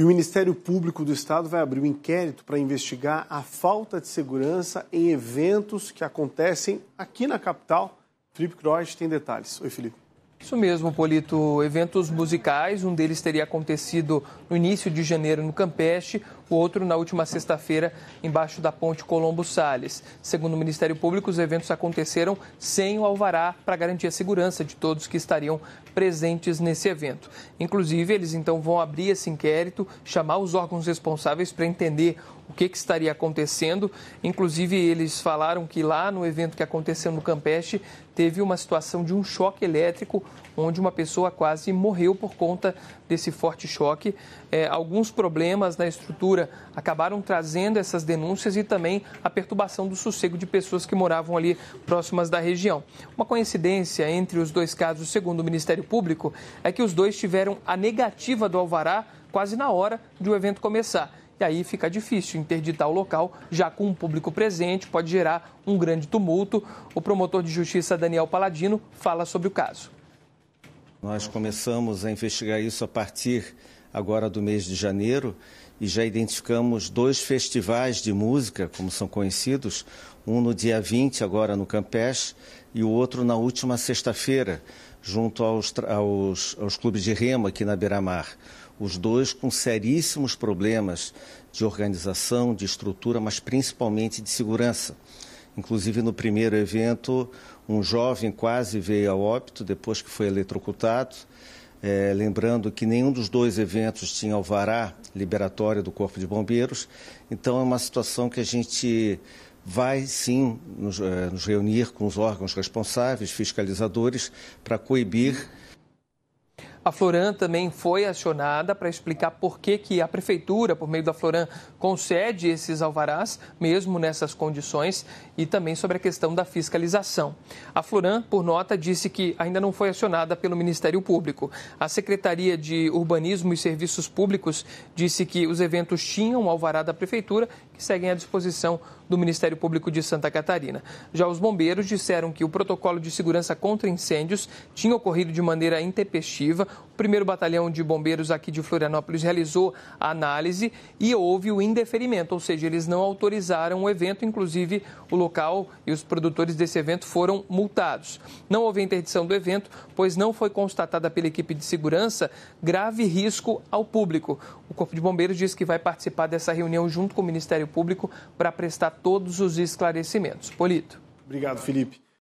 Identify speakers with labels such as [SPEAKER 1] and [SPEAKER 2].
[SPEAKER 1] E o Ministério Público do Estado vai abrir um inquérito para investigar a falta de segurança em eventos que acontecem aqui na capital. Felipe Croix tem detalhes. Oi, Felipe. Isso mesmo, Polito. Eventos musicais, um deles teria acontecido no início de janeiro no Campeche, o outro na última sexta-feira embaixo da ponte Colombo Sales. Segundo o Ministério Público, os eventos aconteceram sem o alvará para garantir a segurança de todos que estariam presentes nesse evento. Inclusive, eles então vão abrir esse inquérito, chamar os órgãos responsáveis para entender o que, que, estaria acontecendo. Inclusive, eles falaram que lá no evento que aconteceu no Campeche, teve uma situação de um choque elétrico onde uma pessoa quase morreu por conta desse forte choque. É, alguns problemas na estrutura acabaram trazendo essas denúncias e também a perturbação do sossego de pessoas que moravam ali próximas da região. Uma coincidência entre os dois casos, segundo o Ministério Público, é que os dois tiveram a negativa do alvará quase na hora de o evento começar. E aí fica difícil interditar o local, já com o público presente, pode gerar um grande tumulto. O promotor de justiça Daniel Paladino fala sobre o caso.
[SPEAKER 2] Nós começamos a investigar isso a partir agora do mês de janeiro e já identificamos dois festivais de música, como são conhecidos, um no dia 20 agora no Campeche e o outro na última sexta-feira, junto aos, aos, aos clubes de remo aqui na Beira-Mar. Os dois com seríssimos problemas de organização, de estrutura, mas principalmente de segurança. Inclusive, no primeiro evento, um jovem quase veio a óbito depois que foi eletrocutado. É, lembrando que nenhum dos dois eventos tinha alvará liberatório do Corpo de Bombeiros. Então, é uma situação que a gente vai sim nos, é, nos reunir com os órgãos responsáveis, fiscalizadores, para coibir.
[SPEAKER 1] A Floran também foi acionada para explicar por que, que a prefeitura, por meio da Floran, concede esses alvarás, mesmo nessas condições, e também sobre a questão da fiscalização. A Floran, por nota, disse que ainda não foi acionada pelo Ministério Público. A Secretaria de Urbanismo e Serviços Públicos disse que os eventos tinham alvará da prefeitura, que seguem à disposição do Ministério Público de Santa Catarina. Já os bombeiros disseram que o protocolo de segurança contra incêndios tinha ocorrido de maneira intempestiva o primeiro batalhão de bombeiros aqui de Florianópolis realizou a análise e houve o indeferimento, ou seja, eles não autorizaram o evento, inclusive o local e os produtores desse evento foram multados. Não houve interdição do evento, pois não foi constatada pela equipe de segurança grave risco ao público. O Corpo de Bombeiros diz que vai participar dessa reunião junto com o Ministério Público para prestar todos os esclarecimentos. Polito. Obrigado, Felipe.